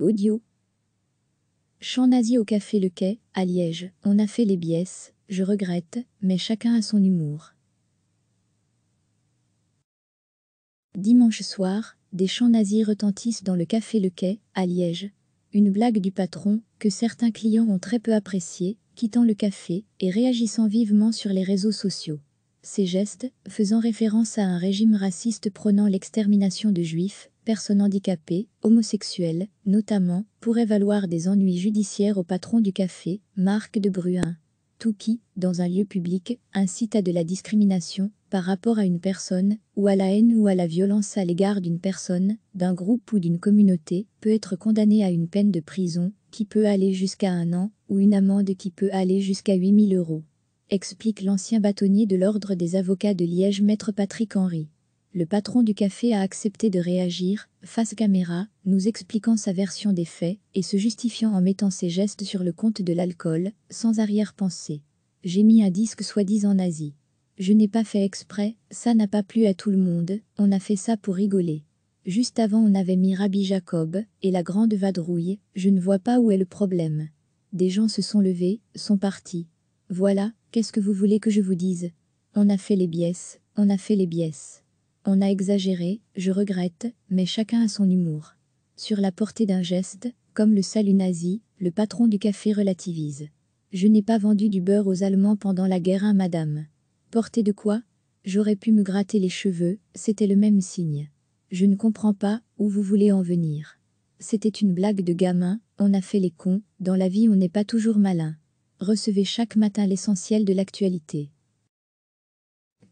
Audio. Chant nazi au café Le Quai, à Liège. On a fait les biesses, je regrette, mais chacun a son humour. Dimanche soir, des chants nazis retentissent dans le café Le Quai, à Liège. Une blague du patron, que certains clients ont très peu appréciée, quittant le café et réagissant vivement sur les réseaux sociaux. Ces gestes, faisant référence à un régime raciste prônant l'extermination de juifs, personnes handicapées, homosexuelles, notamment, pourraient valoir des ennuis judiciaires au patron du café, Marc de Bruin. Tout qui, dans un lieu public, incite à de la discrimination par rapport à une personne, ou à la haine ou à la violence à l'égard d'une personne, d'un groupe ou d'une communauté, peut être condamné à une peine de prison, qui peut aller jusqu'à un an, ou une amende qui peut aller jusqu'à 8000 euros. Explique l'ancien bâtonnier de l'Ordre des avocats de Liège, maître Patrick Henry le patron du café a accepté de réagir, face caméra, nous expliquant sa version des faits et se justifiant en mettant ses gestes sur le compte de l'alcool, sans arrière-pensée. J'ai mis un disque soi-disant nazi. Je n'ai pas fait exprès, ça n'a pas plu à tout le monde, on a fait ça pour rigoler. Juste avant on avait mis Rabbi Jacob et la grande vadrouille, je ne vois pas où est le problème. Des gens se sont levés, sont partis. Voilà, qu'est-ce que vous voulez que je vous dise On a fait les biesses, on a fait les biesses. On a exagéré, je regrette, mais chacun a son humour. Sur la portée d'un geste, comme le salut nazi, le patron du café relativise. Je n'ai pas vendu du beurre aux Allemands pendant la guerre, hein, madame. Portée de quoi J'aurais pu me gratter les cheveux, c'était le même signe. Je ne comprends pas où vous voulez en venir. C'était une blague de gamin, on a fait les cons, dans la vie on n'est pas toujours malin. Recevez chaque matin l'essentiel de l'actualité.